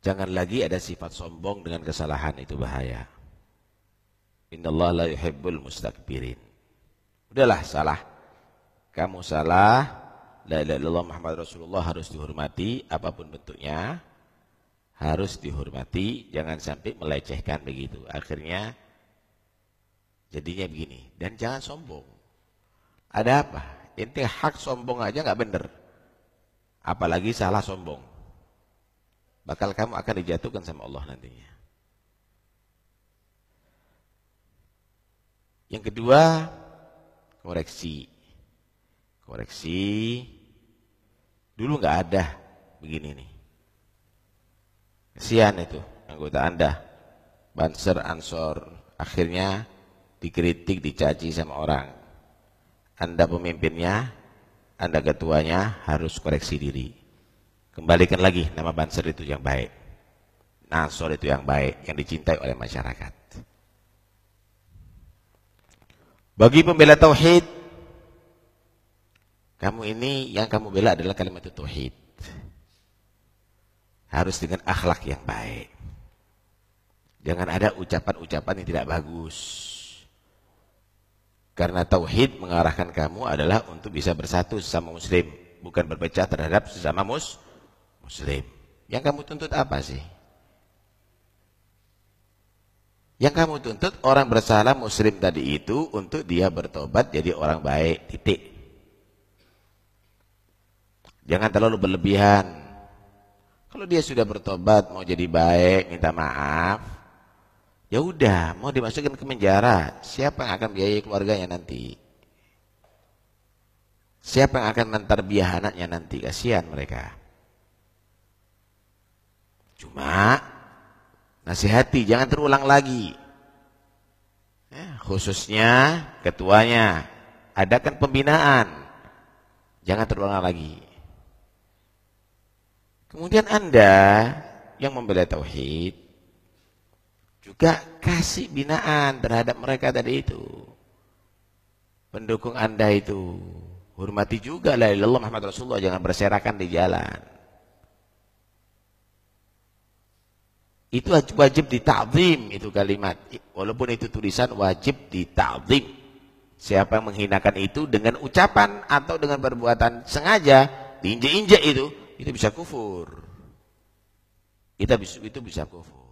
Jangan lagi ada sifat sombong dengan kesalahan itu bahaya. Innallaha la yuhibbul mustakbirin. Udahlah salah. Kamu salah. La ilaha Muhammad Rasulullah harus dihormati apapun bentuknya. Harus dihormati, jangan sampai melecehkan begitu. Akhirnya jadinya begini. Dan jangan sombong. Ada apa? Inti hak sombong aja nggak bener. Apalagi salah sombong bakal kamu akan dijatuhkan sama Allah nantinya. Yang kedua, koreksi. Koreksi. Dulu nggak ada begini nih. Kesian itu anggota Anda. Banser, ansor. Akhirnya dikritik, dicaci sama orang. Anda pemimpinnya, Anda ketuanya harus koreksi diri. Kembalikan lagi nama banser itu yang baik. Nasor itu yang baik, yang dicintai oleh masyarakat. Bagi pembela tauhid, kamu ini yang kamu bela adalah kalimat tauhid. Harus dengan akhlak yang baik. Jangan ada ucapan-ucapan yang tidak bagus. Karena tauhid mengarahkan kamu adalah untuk bisa bersatu sesama muslim, bukan berpecah terhadap sesama muslim muslim. Yang kamu tuntut apa sih? Yang kamu tuntut orang bersalah muslim tadi itu untuk dia bertobat jadi orang baik, titik. Jangan terlalu berlebihan. Kalau dia sudah bertobat, mau jadi baik, minta maaf, ya udah, mau dimasukkan ke penjara, siapa yang akan biayai keluarganya nanti? Siapa yang akan mentarbiah anaknya nanti? Kasihan mereka. Cuma nasihati jangan terulang lagi. Ya, khususnya ketuanya adakan pembinaan. Jangan terulang lagi. Kemudian Anda yang membela tauhid juga kasih binaan terhadap mereka tadi itu. Pendukung Anda itu hormati juga la Allah Muhammad Rasulullah jangan berserakan di jalan. Itu wajib ditakzim itu kalimat. Walaupun itu tulisan wajib ditakzim. Siapa yang menghinakan itu dengan ucapan atau dengan perbuatan sengaja diinjek-injek itu, itu bisa kufur. kita itu bisa kufur.